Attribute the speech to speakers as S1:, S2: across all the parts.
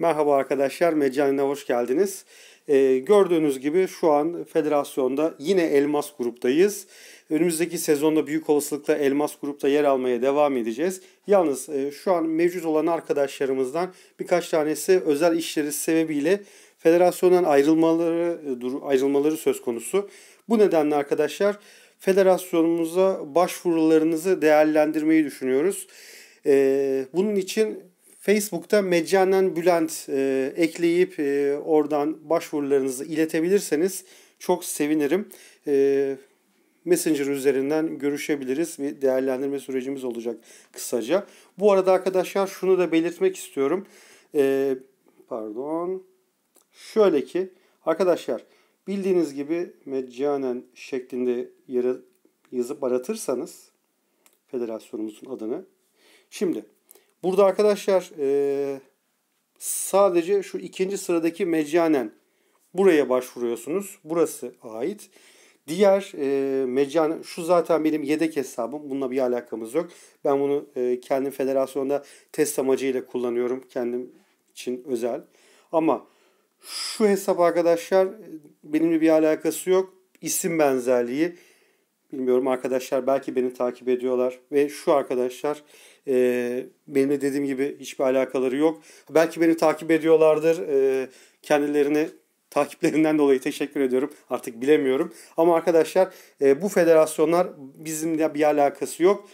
S1: Merhaba arkadaşlar, Meccani'ne hoş geldiniz. Ee, gördüğünüz gibi şu an federasyonda yine Elmas gruptayız. Önümüzdeki sezonda büyük olasılıkla Elmas grupta yer almaya devam edeceğiz. Yalnız e, şu an mevcut olan arkadaşlarımızdan birkaç tanesi özel işleri sebebiyle federasyondan ayrılmaları e, ayrılmaları söz konusu. Bu nedenle arkadaşlar federasyonumuza başvurularınızı değerlendirmeyi düşünüyoruz. Ee, bunun için Facebook'ta Meccanen Bülent e, ekleyip e, oradan başvurularınızı iletebilirseniz çok sevinirim. E, Messenger üzerinden görüşebiliriz. Bir değerlendirme sürecimiz olacak kısaca. Bu arada arkadaşlar şunu da belirtmek istiyorum. E, pardon. Şöyle ki arkadaşlar bildiğiniz gibi Meccanen şeklinde yazıp aratırsanız federasyonumuzun adını. Şimdi Burada arkadaşlar e, sadece şu ikinci sıradaki meccanen buraya başvuruyorsunuz. Burası ait. Diğer e, şu zaten benim yedek hesabım. Bununla bir alakamız yok. Ben bunu e, kendim federasyonda test amacıyla kullanıyorum. Kendim için özel. Ama şu hesap arkadaşlar e, benimle bir alakası yok. İsim benzerliği Bilmiyorum arkadaşlar belki beni takip ediyorlar ve şu arkadaşlar e, benimle dediğim gibi hiçbir alakaları yok. Belki beni takip ediyorlardır. E, kendilerine takiplerinden dolayı teşekkür ediyorum. Artık bilemiyorum. Ama arkadaşlar e, bu federasyonlar bizimle bir alakası yok.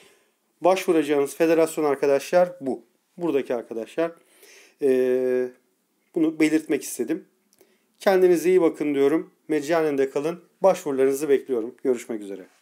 S1: Başvuracağınız federasyon arkadaşlar bu. Buradaki arkadaşlar. E, bunu belirtmek istedim. Kendinize iyi bakın diyorum. Meccanende kalın. Başvurularınızı bekliyorum. Görüşmek üzere.